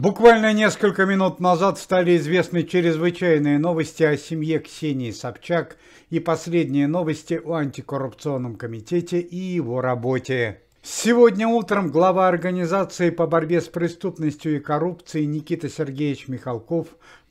Буквально несколько минут назад стали известны чрезвычайные новости о семье Ксении Собчак и последние новости о антикоррупционном комитете и его работе. Сегодня утром глава организации по борьбе с преступностью и коррупцией Никита Сергеевич Михалков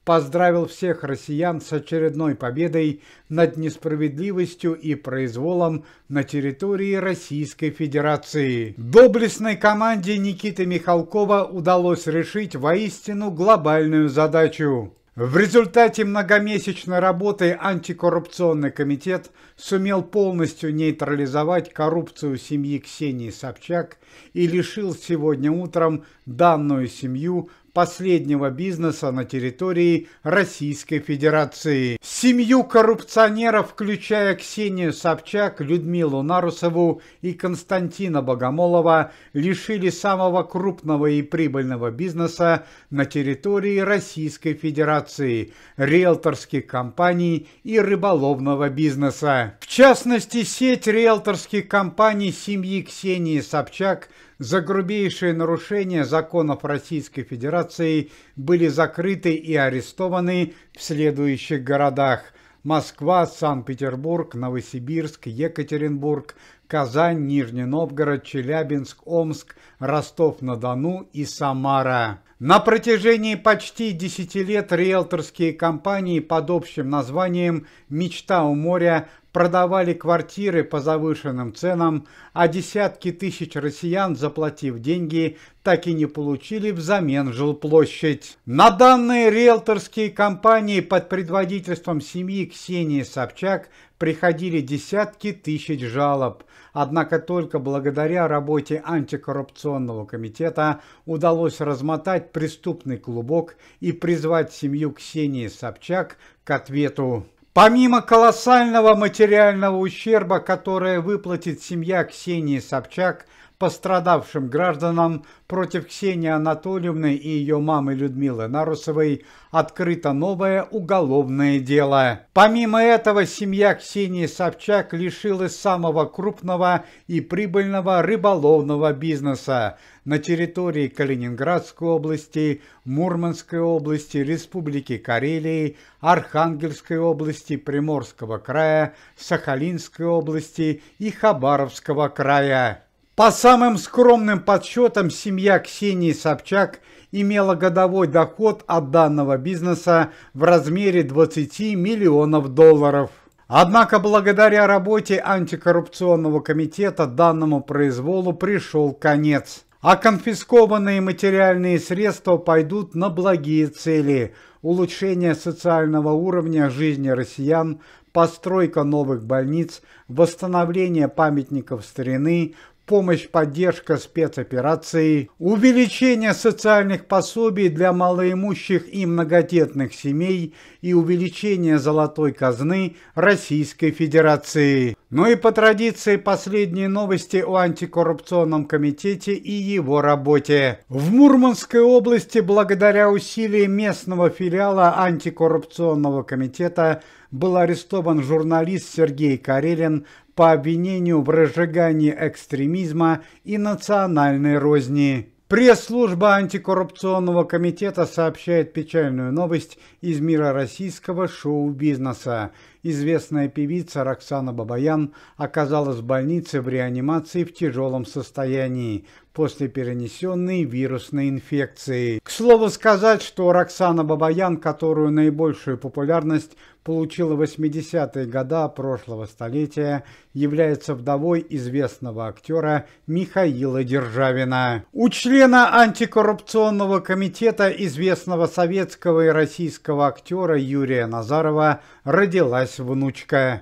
поздравил всех россиян с очередной победой над несправедливостью и произволом на территории Российской Федерации. Доблестной команде Никиты Михалкова удалось решить воистину глобальную задачу. В результате многомесячной работы антикоррупционный комитет сумел полностью нейтрализовать коррупцию семьи Ксении Собчак и лишил сегодня утром данную семью последнего бизнеса на территории Российской Федерации. Семью коррупционеров, включая Ксению Собчак, Людмилу Нарусову и Константина Богомолова, лишили самого крупного и прибыльного бизнеса на территории Российской Федерации – риэлторских компаний и рыболовного бизнеса. В частности, сеть риэлторских компаний семьи Ксении Собчак – за грубейшие нарушения законов Российской Федерации были закрыты и арестованы в следующих городах Москва, Санкт-Петербург, Новосибирск, Екатеринбург, Казань, Нижний Новгород, Челябинск, Омск, Ростов-на-Дону и Самара. На протяжении почти 10 лет риэлторские компании под общим названием «Мечта у моря» продавали квартиры по завышенным ценам, а десятки тысяч россиян, заплатив деньги, так и не получили взамен жилплощадь. На данные риэлторские компании под предводительством семьи Ксении Собчак приходили десятки тысяч жалоб. Однако только благодаря работе антикоррупционного комитета удалось размотать преступный клубок и призвать семью Ксении Собчак к ответу. Помимо колоссального материального ущерба, которое выплатит семья Ксении Собчак – пострадавшим гражданам против Ксении Анатольевны и ее мамы Людмилы Нарусовой открыто новое уголовное дело. Помимо этого, семья Ксении Собчак лишилась самого крупного и прибыльного рыболовного бизнеса на территории Калининградской области, Мурманской области, Республики Карелии, Архангельской области, Приморского края, Сахалинской области и Хабаровского края. По самым скромным подсчетам, семья Ксении Собчак имела годовой доход от данного бизнеса в размере 20 миллионов долларов. Однако благодаря работе антикоррупционного комитета данному произволу пришел конец. А конфискованные материальные средства пойдут на благие цели – улучшение социального уровня жизни россиян, постройка новых больниц, восстановление памятников старины, помощь, поддержка спецопераций, увеличение социальных пособий для малоимущих и многодетных семей и увеличение золотой казны Российской Федерации. Ну и по традиции последние новости о антикоррупционном комитете и его работе. В Мурманской области благодаря усилиям местного филиала антикоррупционного комитета был арестован журналист Сергей Карелин, по обвинению в разжигании экстремизма и национальной розни. Пресс-служба антикоррупционного комитета сообщает печальную новость из мира российского шоу-бизнеса. Известная певица Роксана Бабаян оказалась в больнице в реанимации в тяжелом состоянии после перенесенной вирусной инфекции. К слову сказать, что Роксана Бабаян, которую наибольшую популярность получила в 80-е годы прошлого столетия, является вдовой известного актера Михаила Державина. У члена антикоррупционного комитета известного советского и российского актера Юрия Назарова родилась внучка.